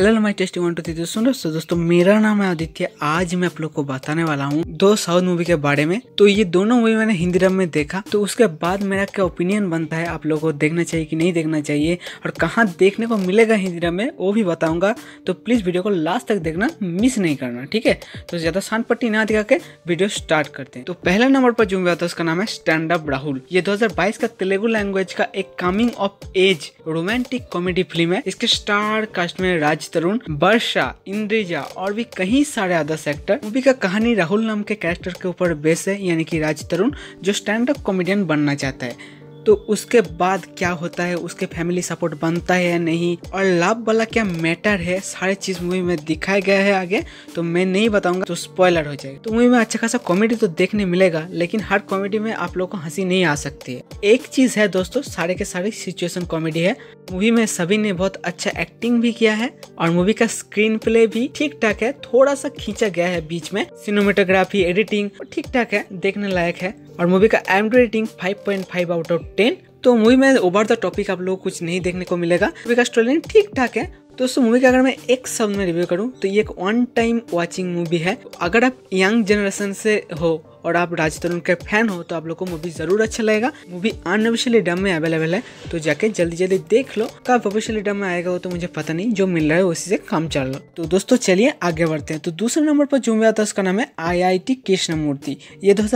hello my tasty one two three दोस्तों दोस्तों दोस्तों मेरा नाम है आदित्य आज मैं आप लोग को बताने वाला हूँ दो साउथ मूवी के बारे में तो ये दोनों मूवी मैंने हिंदी रम में देखा तो उसके बाद मेरा क्या ओपिनियन बनता है आप लोगों को देखना चाहिए कि नहीं देखना चाहिए और कहाँ देखने को मिलेगा हिंदी रम में वो भी बताऊंगा तो प्लीज़ वीडियो को लास्ट तक देखना मिस नहीं करना ठीक है तो ज़्यादा शान पट्टी ना दिखा के वीडियो स्टार्ट करते हैं तो पहले नंबर पर जो मैं आता उसका नाम है स्टैंड अप राहुल ये दो का तेलुगु लैंग्वेज का एक coming of age romantic comedy film है इसके स्टार कास्ट में राज तरुण वर्षा इंद्रिजा और भी कई सारे अदर्स एक्टर मूवी का कहानी राहुल नाम के कैरेक्टर के ऊपर बेस है यानी कि राज तरुण जो स्टैंड अप कॉमेडियन बनना चाहता है तो उसके बाद क्या होता है उसके फैमिली सपोर्ट बनता है या नहीं और लाभ वाला क्या मैटर है सारे चीज़ मूवी में दिखाया गया है आगे तो मैं नहीं बताऊंगा तो स्पॉयलर हो जाएगा तो मूवी में अच्छा खासा कॉमेडी तो देखने मिलेगा लेकिन हर कॉमेडी में आप लोग को हंसी नहीं आ सकती है एक चीज़ है दोस्तों सारे के सारे सिचुएशन कॉमेडी है मूवी में सभी ने बहुत अच्छा एक्टिंग भी किया है और मूवी का स्क्रीन प्ले भी ठीक ठाक है थोड़ा सा खींचा गया है बीच में सिनेमेटोग्राफी एडिटिंग ठीक ठाक है देखने लायक है और मूवी का एम रेटिंग 5.5 आउट ऑफ 10 तो मूवी में ओवर द टॉपिक आप लोग को कुछ नहीं देखने को मिलेगा मूवी का स्टोरी ठीक ठाक है दोस्तों मूवी का अगर मैं एक शब्द में रिव्यू करूं तो ये एक वन टाइम वॉचिंग मूवी है अगर आप यंग जनरेशन से हो और आप राज तरुण के फैन हो तो आप लोग को मूवी जरूर अच्छा लगेगा मूवी अनऑफिशियली डम में अवेलेबल है तो जाके जल्दी जल्दी देख लो कब ऑफिशियली डम में आएगा वो तो मुझे पता नहीं जो मिल रहा है उसी से काम चल रहा तो दोस्तों चलिए आगे बढ़ते हैं तो दूसरे नंबर पर जो मिला था उसका नाम है आई आई टी कृष्णमूर्ति ये दो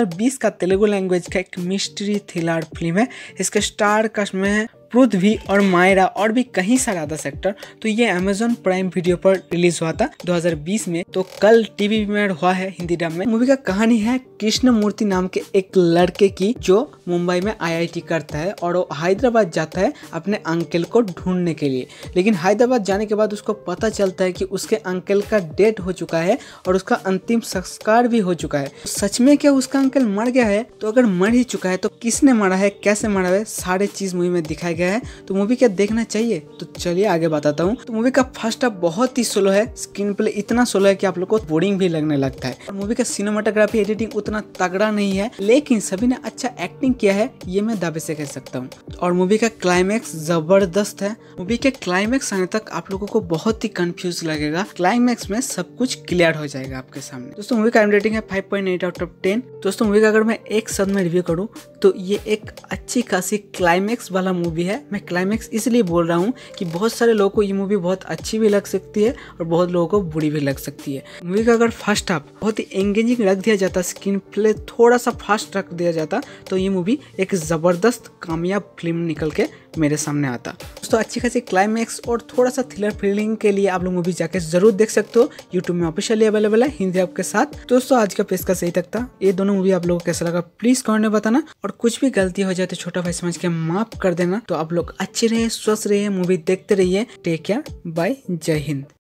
का तेलुगु लैंग्वेज का एक मिस्ट्री थ्रिलर फिल्म है इसके स्टार कस्ट में है पृथ्वी और मायरा और भी कहीं सारा आधा सेक्टर तो ये अमेजोन प्राइम वीडियो पर रिलीज हुआ था 2020 में तो कल टीवी में हुआ है हिंदी डब में मूवी का कहानी है कृष्ण मूर्ति नाम के एक लड़के की जो मुंबई में आईआईटी करता है और वो हैदराबाद जाता है अपने अंकल को ढूंढने के लिए लेकिन हैदराबाद जाने के बाद उसको पता चलता है कि उसके अंकल का डेथ हो चुका है और उसका अंतिम संस्कार भी हो चुका है तो सच में क्या उसका अंकल मर गया है तो अगर मर ही चुका है तो किसने मरा है कैसे मरा है सारे चीज मूवी में दिखाया गया गए हैं तो मूवी क्या देखना चाहिए तो चलिए आगे बताता हूँ तो मूवी का फर्स्ट हाफ बहुत ही स्लो है स्क्रीन प्ले इतना स्लो है कि आप लोग को बोरिंग भी लगने लगता है मूवी का सिनेमाटोग्राफी एडिटिंग उतना तगड़ा नहीं है लेकिन सभी ने अच्छा एक्टिंग किया है ये मैं दावे से कह सकता हूँ और मूवी का क्लाइमैक्स जबरदस्त है मूवी के क्लाइमैक्स आने तक आप लोगों को बहुत ही कंफ्यूज लगेगा क्लाइमैक्स में सब कुछ क्लियर हो जाएगा आपके सामने दोस्तों मूवी का रेटिंग है 5.8 आउट ऑफ 10 दोस्तों मूवी का अगर मैं एक शब्द में रिव्यू करूँ तो ये एक अच्छी खासी क्लाइमेक्स वाला मूवी है है मैं क्लाइमैक्स इसलिए बोल रहा हूँ कि बहुत सारे लोगों को ये मूवी बहुत अच्छी भी लग सकती है और बहुत लोगों को बुरी भी लग सकती है मूवी का अगर फर्स्ट हाफ बहुत ही एंगेजिंग रख दिया जाता स्क्रीन प्ले थोड़ा सा फास्ट रख दिया जाता तो ये मूवी एक ज़बरदस्त कामयाब फिल्म निकल के मेरे सामने आता दोस्तों अच्छी खासी क्लाइमैक्स और थोड़ा सा थ्रिलर फीलिंग के लिए आप लोग मूवी जाके जरूर देख सकते हो यूट्यूब में ऑफिशियली अवेलेबल है हिंदी आपके साथ दोस्तों आज का पेज का सही तक था ये दोनों मूवी आप लोगों को कैसा लगा प्लीज कमेंट में बताना और कुछ भी गलती हो जाए तो छोटा भाई समझ के माफ कर देना तो आप लोग अच्छे रहे स्वस्थ रहे मूवी देखते रहिए टेक केयर बाय जय हिंद